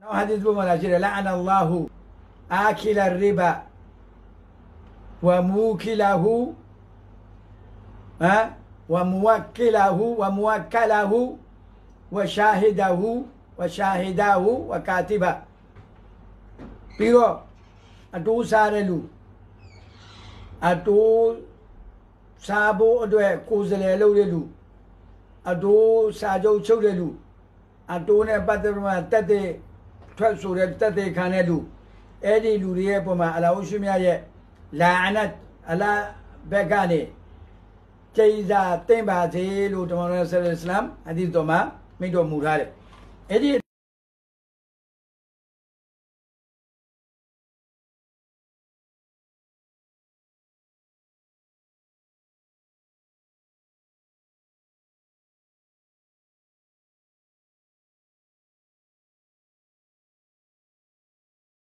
نو حديث بمناجرة لعن الله آكل الربا وموكله ها وموكله وموكله وشاهده وشاهداه وكاتبه بيرو أتو سارلو أتو سابو أدوى كوزلالو للو أتو ساجو شو للو أتو نبتر ما تده ထွက်ဆိုတဲ့တက်တဲ့ခံတဲ့လူအဲ့ဒီလူတွေရဲ့ပုံမှာအလာဟုရှိမြရဲ့လာအနတ်အလာဘက်ကနေကျေးဇာတင်ပါစေလို့တမန်တော်ဆလ္လာလဟ်အလိုင်းမ်အဒီတော်မှာမိန့်တော်မူထားတယ်အဲ့ဒီ